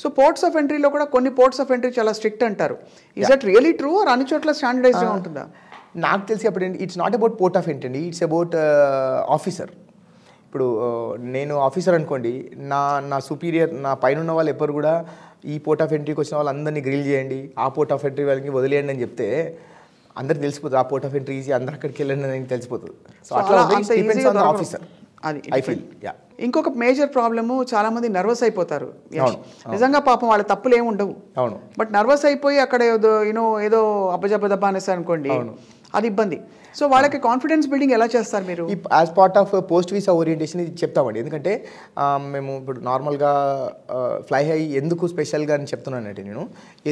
So ports of ఎంట్రీలో కూడా కొన్ని పోర్ట్స్ ఆఫ్ ఎంట్రీ చాలా స్ట్రిక్ట్ అంటారు is that really true or అన్ని చోట్ల స్టాండర్డైజ్గా uh, ఉంటుందా నాకు తెలిసి అప్పుడు it's not about port of entry అండి ఇట్స్ అబౌట్ ఆఫీసర్ ఇప్పుడు uh, నేను ఆఫీసర్ అనుకోండి నా నా సుపీరియర్ నా పైన ఉన్న వాళ్ళు ఎప్పుడు కూడా ఈ పోర్ట్ ఆఫ్ ఎంట్రీకి వచ్చిన వాళ్ళు అందరినీ గ్రిల్ చేయండి ఆ పోర్ట్ ఆఫ్ ఎంట్రీ వాళ్ళకి వదిలేయండి అని చెప్తే అందరికి తెలిసిపోతుంది ఆ పోర్ట్ ఆఫ్ ఎంట్రీ ఈజీ అందరు అక్కడికి వెళ్ళండి అని తెలిసిపోతుంది సో అట్లా ఆఫీసర్ అది ఐ ఫీల్ యా ఇంకొక మేజర్ ప్రాబ్లము మంది నర్వస్ అయిపోతారు నిజంగా పాపం వాళ్ళ తప్పులు ఏమి ఉండవు బట్ నర్వస్ అయిపోయి అక్కడ ఏదో యూనో ఏదో అబ్బజబ్బ దబ్బా అనేసి అనుకోండి అది ఇబ్బంది సో వాళ్ళకి కాన్ఫిడెన్స్ బిల్డింగ్ ఎలా చేస్తారు మీరు as part of post visa orientation ఇది చెప్తామండి ఎందుకంటే మేము ఇప్పుడు నార్మల్గా ఫ్లై హై ఎందుకు స్పెషల్గా అని చెప్తున్నానంటే నేను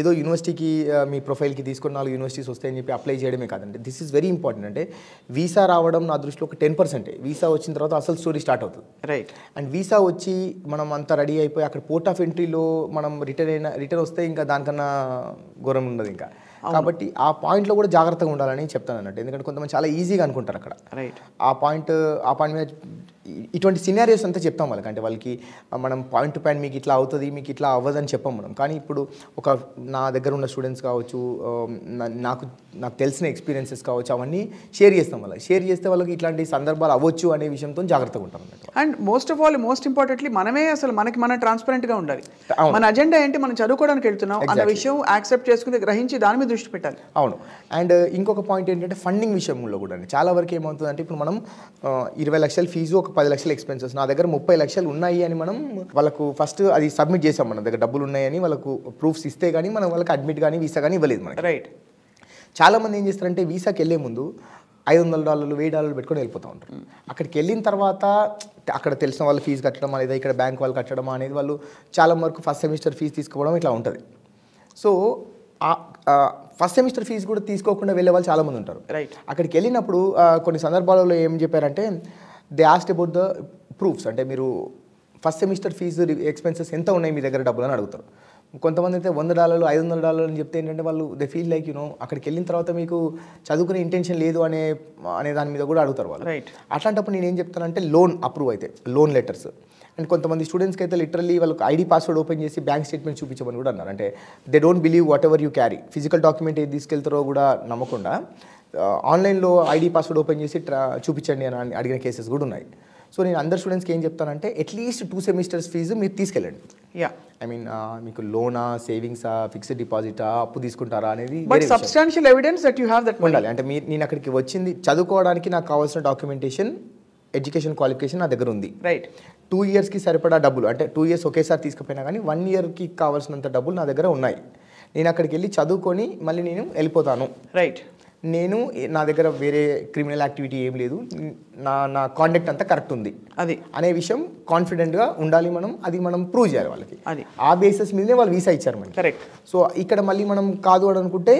ఏదో యూనివర్సిటీకి మీ ప్రొఫైల్కి తీసుకున్న నాలుగు యూనివర్సిటీస్ వస్తాయని చెప్పి అప్లై చేయడమే కాదండి దిస్ ఈజ్ వెరీ ఇంపార్టెంట్ అంటే వీసా రావడం నా దృష్టిలో ఒక టెన్ పర్సెంటే వీసా వచ్చిన తర్వాత అసలు స్టోరీ స్టార్ట్ అవుతుంది రైట్ అండ్ వీసా వచ్చి మనం అంతా రెడీ అయిపోయి అక్కడ పోర్ట్ ఆఫ్ ఎంట్రీలో మనం రిటర్న్ అయిన రిటర్న్ వస్తే ఇంకా దానికన్నా ఘోరం ఉండదు ఇంకా కాబట్టి ఆ పాయింట్లో కూడా జాగ్రత్తగా ఉండాలని చెప్తాను అన్నట్టు ఎందుకంటే కొంతమంది చాలా ఈజీగా అనుకుంటారు అక్కడ రైట్ ఆ పాయింట్ ఆ పాయింట్ మీద ఇటువంటి సినారియోస్ అంతా చెప్తాం వాళ్ళకి అంటే వాళ్ళకి మనం పాయింట్ టు పాయింట్ మీకు ఇట్లా అవుతుంది మీకు ఇట్లా అవ్వదని చెప్పాం మనం కానీ ఇప్పుడు ఒక నా దగ్గర ఉన్న స్టూడెంట్స్ కావచ్చు నాకు నాకు తెలిసిన ఎక్స్పీరియన్సెస్ కావచ్చు అవన్నీ షేర్ చేస్తాం వాళ్ళకి షేర్ చేస్తే వాళ్ళకి ఇట్లాంటి సందర్భాలు అవ్వచ్చు అనే విషయంతో జాగ్రత్తగా ఉంటాం and most of all most importantly మనమే అసలు మనకి మనం ట్రాన్స్పరెంట్గా ఉండాలి మన అజెండా ఏంటి మనం చదువుకోవడానికి వెళ్తున్నాం అన్న విషయం యాక్సెప్ట్ చేసుకుని గ్రహించి దాని మీద దృష్టి పెట్టాలి అవును అండ్ uh, ఇంకొక పాయింట్ ఏంటంటే ఫండింగ్ విషయంలో కూడా చాలా వరకు ఏమవుతుందంటే ఇప్పుడు మనం ఇరవై లక్షల ఫీజు ఒక పది లక్షలు ఎక్స్పెన్సెస్ నా దగ్గర ముప్పై లక్షలు ఉన్నాయి అని మనం వాళ్ళకు ఫస్ట్ అది సబ్మిట్ చేసాం మన దగ్గర డబ్బులు ఉన్నాయని వాళ్ళకు ప్రూఫ్స్ ఇస్తే కానీ మనం వాళ్ళకి అడ్మిట్ కానీ వీసా కానీ ఇవ్వలేదు మనకి రైట్ చాలామంది ఏం చేస్తారంటే వీసాకి వెళ్లే ముందు ఐదు వందల డాలర్లు వెయ్యి డాలర్లు పెట్టుకొని వెళ్ళిపోతూ ఉంటారు hmm. అక్కడికి వెళ్ళిన తర్వాత అక్కడ తెలిసిన వాళ్ళు ఫీజు కట్టడం లేదా ఇక్కడ బ్యాంక్ వాళ్ళు కట్టడం అనేది వాళ్ళు చాలా వరకు ఫస్ట్ సెమిస్టర్ ఫీజు తీసుకోవడం ఇట్లా ఉంటుంది సో ఫస్ట్ సెమిస్టర్ ఫీజు కూడా తీసుకోకుండా వెళ్ళే వాళ్ళు చాలామంది ఉంటారు రైట్ అక్కడికి వెళ్ళినప్పుడు కొన్ని సందర్భాలలో ఏం చెప్పారంటే they ask about the proofs అంటే మీరు ఫస్ట్ సెమిస్టర్ ఫీజు ఎక్స్పెన్సెస్ ఎంత ఉన్నాయి మీ దగ్గర డబ్బులు అని అడుగుతారు కొంతమంది అయితే వంద డాలర్లు ఐదు వందల డాలర్లు అని చెప్తే ఏంటంటే వాళ్ళు దే ఫీల్ లైక్ యూనో అక్కడికి వెళ్ళిన తర్వాత మీకు చదువుకునే ఇంటెన్షన్ లేదు అనే అనే దాని మీద కూడా అడుగుతారు వాళ్ళు రైట్ అట్లాంటప్పుడు నేను ఏం చెప్తానంటే లోన్ అప్రూవ్ అయితే లోన్ లెటర్స్ అండ్ కొంతమంది స్టూడెంట్స్కి అయితే లిటరల్లీ వాళ్ళకి ఐడి పాస్వర్డ్ ఓపెన్ చేసి బ్యాంక్ స్టేట్మెంట్ చూపించమని కూడా అన్నారు అంటే they don't believe whatever you carry physical document ఏది తీసుకెళ్తారో కూడా నమ్మకుండా ఆన్లైన్లో ఐడి పాస్వర్డ్ ఓపెన్ చేసి ట్రా చూపించండి అని అడిగిన కేసెస్ కూడా ఉన్నాయి సో నేను అందరు స్టూడెంట్స్కి ఏం చెప్తానంటే అట్లీస్ట్ టూ సెమిస్టర్స్ ఫీజు మీరు తీసుకెళ్ళండి యా ఐ మీన్ మీకు లోనా సేవింగ్సా ఫిక్స్డ్ డిపాజిటా అప్పు తీసుకుంటారా అనేది substantial evidence that you have that ఉండాలి అంటే మీరు నేను అక్కడికి వచ్చింది చదువుకోవడానికి నాకు కావాల్సిన డాక్యుమెంటేషన్ ఎడ్యుకేషన్ క్వాలిఫికేషన్ నా దగ్గర ఉంది రైట్ టూ ఇయర్స్కి సరిపడా డబ్బులు అంటే టూ ఇయర్స్ ఒకేసారి తీసుకుపోయినా కానీ వన్ ఇయర్కి కావాల్సినంత డబ్బులు నా దగ్గర ఉన్నాయి నేను అక్కడికి వెళ్ళి చదువుకొని మళ్ళీ నేను వెళ్ళిపోతాను రైట్ నేను నా దగ్గర వేరే క్రిమినల్ యాక్టివిటీ ఏం లేదు నా నా కాండక్ట్ అంతా కరెక్ట్ ఉంది అది అనే విషయం కాన్ఫిడెంట్గా ఉండాలి మనం అది మనం ప్రూవ్ చేయాలి వాళ్ళకి అది ఆ బేసిస్ మీదనే వాళ్ళు వీసా ఇచ్చారు మనకి కరెక్ట్ సో ఇక్కడ మళ్ళీ మనం కాదు అని అనుకుంటే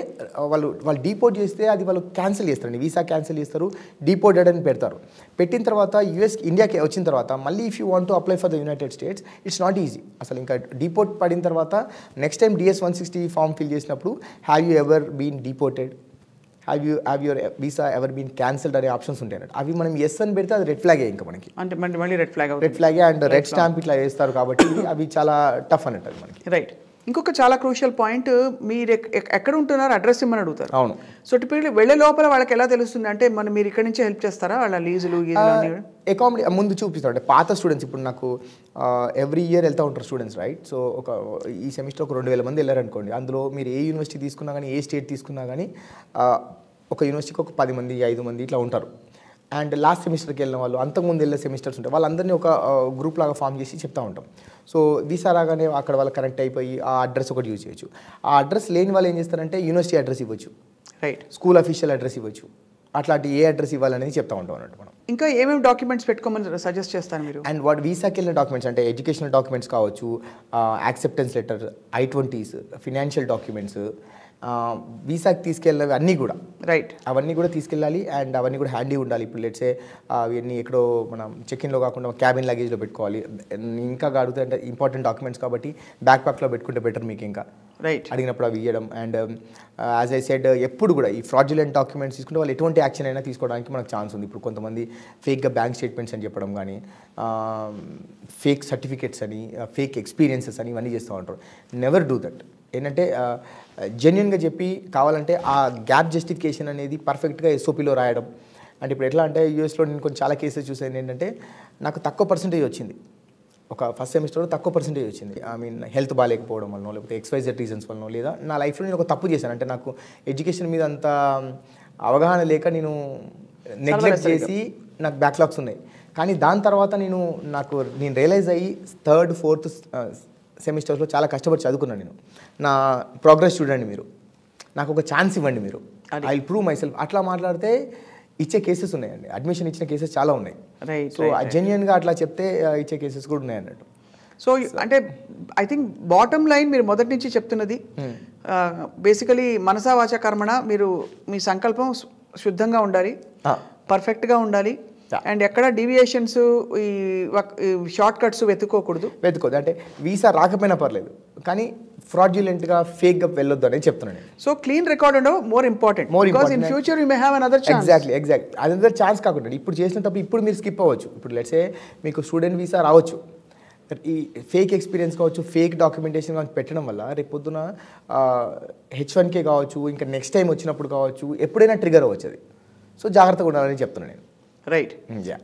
వాళ్ళు వాళ్ళు డిపోర్ట్ చేస్తే అది వాళ్ళు క్యాన్సిల్ చేస్తారండి వీసా క్యాన్సిల్ చేస్తారు డిపోర్టెడ్ అని పెడతారు పెట్టిన తర్వాత యుఎస్ ఇండియాకి వచ్చిన తర్వాత మళ్ళీ if you want to apply for the United States it's not easy అసలు ఇంకా డిపోర్ట్ పడిన తర్వాత next time DS one sixty form fill చేసినప్పుడు have you ever been deported have you have your visa ever been cancelled అనే options ఉంటాయి అవి మనం yes అని పెడితే అది రెడ్ ఫ్లాగే ఇంకా మనకి అంటే మళ్ళీ red flag red flag and red stamp ఇట్లా వేస్తారు కాబట్టి అవి చాలా టఫ్ అన్నట్టు మనకి రైట్ ఇంకొక చాలా క్రూషియల్ పాయింట్ మీరు ఎక్కడ ఉంటున్నారు అడ్రస్ ఇమ్మని అడుగుతారు అవును సో టిపికల్ వెళ్ళే లోపల వాళ్ళకి ఎలా తెలుస్తుంది అంటే మనం మీరు ఇక్కడ నుంచి హెల్ప్ చేస్తారా వాళ్ళ లీజులు అకామిడే ముందు చూపిస్తారు అంటే పాత స్టూడెంట్స్ ఇప్పుడు నాకు ఎవ్రీ ఇయర్ వెళ్తూ ఉంటారు స్టూడెంట్స్ రైట్ సో ఒక ఈ సెమిస్టర్ ఒక రెండు వేల మంది వెళ్ళారనుకోండి అందులో మీరు ఏ యూనివర్సిటీ తీసుకున్నా కానీ ఏ స్టేట్ తీసుకున్నా కానీ ఒక యూనివర్సిటీకి ఒక పది మంది ఐదు మంది ఇట్లా ఉంటారు అండ్ లాస్ట్ సెమిస్టర్కి వెళ్ళిన వాళ్ళు అంతకుముందు వెళ్ళే సెమిస్టర్స్ ఉంటాయి వాళ్ళందరినీ ఒక గ్రూప్ లాగా ఫామ్ చేసి చెప్తా ఉంటాం సో వీసా రాగానే అక్కడ వాళ్ళు కనెక్ట్ అయిపోయి ఆ అడ్రస్ ఒకటి యూజ్ చేయొచ్చు ఆ అడ్రస్ లేని వాళ్ళు ఏం చేస్తారంటే యూనివర్సిటీ అడ్రస్ ఇవ్వచ్చు రైట్ స్కూల్ అఫీషియల్ అడ్రస్ ఇవ్వచ్చు అట్లాంటి ఏ అడ్రస్ ఇవ్వాలనేది చెప్తా ఉంటాం అన్నట్టు మనం ఇంకా ఏమేమి డాక్యుమెంట్స్ పెట్టుకోమని సజెస్ట్ చేస్తాను మీరు అండ్ వాడు వీసాకి వెళ్ళిన డాక్యుమెంట్స్ అంటే ఎడ్యుకేషనల్ డాక్యుమెంట్స్ కావచ్చు acceptance letter I twenties financial documents వీసాకి తీసుకెళ్ళవి అన్నీ కూడా రైట్ అవన్నీ కూడా తీసుకెళ్ళాలి అండ్ అవన్నీ కూడా హ్యాండీ ఉండాలి ఇప్పుడు లెట్సే అవన్నీ ఎక్కడో మనం చెక్ఇన్లో కాకుండా క్యాబిన్ లగేజ్లో పెట్టుకోవాలి ఇంకా అడుగుతా అంటే ఇంపార్టెంట్ డాక్యుమెంట్స్ కాబట్టి బ్యాక్ ప్యాక్లో పెట్టుకుంటే బెటర్ మీకు ఇంకా రైట్ అడిగినప్పుడు అవి ఇవ్వడం అండ్ యాజ్ ఐ సెడ్ ఎప్పుడు కూడా ఈ ఫ్రాడ్యులెంట్ డాక్యుమెంట్స్ తీసుకుంటే వాళ్ళు ఎటువంటి యాక్షన్ అయినా తీసుకోవడానికి మనకు ఛాన్స్ ఉంది ఇప్పుడు కొంతమంది ఫేక్గా బ్యాంక్ స్టేట్మెంట్స్ అని చెప్పడం కానీ ఫేక్ సర్టిఫికేట్స్ అని ఫేక్ ఎక్స్పీరియన్సెస్ అని ఇవన్నీ చేస్తూ ఉంటారు నెవర్ డూ దట్ ఏంటంటే జెన్యున్గా చెప్పి కావాలంటే ఆ గ్యాప్ జస్టిఫికేషన్ అనేది పర్ఫెక్ట్గా ఎస్ఓపిలో రాయడం అంటే ఇప్పుడు ఎట్లా అంటే యూఎస్లో నేను కొంచెం చాలా కేసెస్ చూసాను ఏంటంటే నాకు తక్కువ పర్సంటేజ్ వచ్చింది ఒక ఫస్ట్ సెమిస్టర్లో తక్కువ పర్సెంటేజ్ వచ్చింది ఐ మీన్ హెల్త్ బాగాలేకపోవడం వలన లేకపోతే ఎక్స్వైజెడ్ రీజన్స్ వలన లేదా నా లైఫ్లో నేను ఒక తప్పు చేశాను అంటే నాకు ఎడ్యుకేషన్ మీద అంత అవగాహన లేక నేను నెగ్లెక్ట్ చేసి నాకు బ్యాక్లాగ్స్ ఉన్నాయి కానీ దాని తర్వాత నేను నాకు నేను రియలైజ్ అయ్యి థర్డ్ ఫోర్త్ సెమిస్టర్స్లో చాలా కష్టపడి చదువుకున్నాను నేను నా ప్రోగ్రెస్ చూడండి మీరు నాకు ఒక ఛాన్స్ ఇవ్వండి మీరు ఐ ప్రూవ్ మై సెల్ఫ్ అట్లా మాట్లాడితే ఇచ్చే కేసెస్ ఉన్నాయండి అడ్మిషన్ ఇచ్చిన కేసెస్ చాలా ఉన్నాయి సో జెన్యున్గా అట్లా చెప్తే ఇచ్చే కేసెస్ కూడా ఉన్నాయి అన్నట్టు సో అంటే ఐ థింక్ బాటమ్ లైన్ మీరు మొదటి నుంచి చెప్తున్నది బేసికలీ hmm. మనసా వాచ కర్మణ మీరు మీ సంకల్పం శుద్ధంగా ఉండాలి పర్ఫెక్ట్గా ఉండాలి అండ్ ఎక్కడ డీవియేషన్స్ ఈ షార్ట్ కట్స్ వెతుక్కోకూడదు వెతుకోదు అంటే వీసా రాకపోయినా పర్లేదు కానీ ఫ్రాడ్యులెంట్గా ఫేక్గా వెళ్ళొద్దు అనేది చెప్తున్నాను సో క్లీన్ రికార్డ్ ఉండవు more important more because in future you may have another exactly exact other chance కాకుండా ఇప్పుడు చేసిన తప్పు ఇప్పుడు మీరు స్కిప్ అవ్వచ్చు ఇప్పుడు లెట్సే మీకు స్టూడెంట్ వీసా రావచ్చు ఈ ఫేక్ ఎక్స్పీరియన్స్ కావచ్చు ఫేక్ డాక్యుమెంటేషన్ కావచ్చు పెట్టడం వల్ల రేపు పొద్దున హెచ్ వన్కే కావచ్చు ఇంకా నెక్స్ట్ టైం వచ్చినప్పుడు కావచ్చు ఎప్పుడైనా ట్రిగర్ అవ్వచ్చు అది సో జాగ్రత్తగా ఉండాలని చెప్తున్నాను నేను right? Yeah.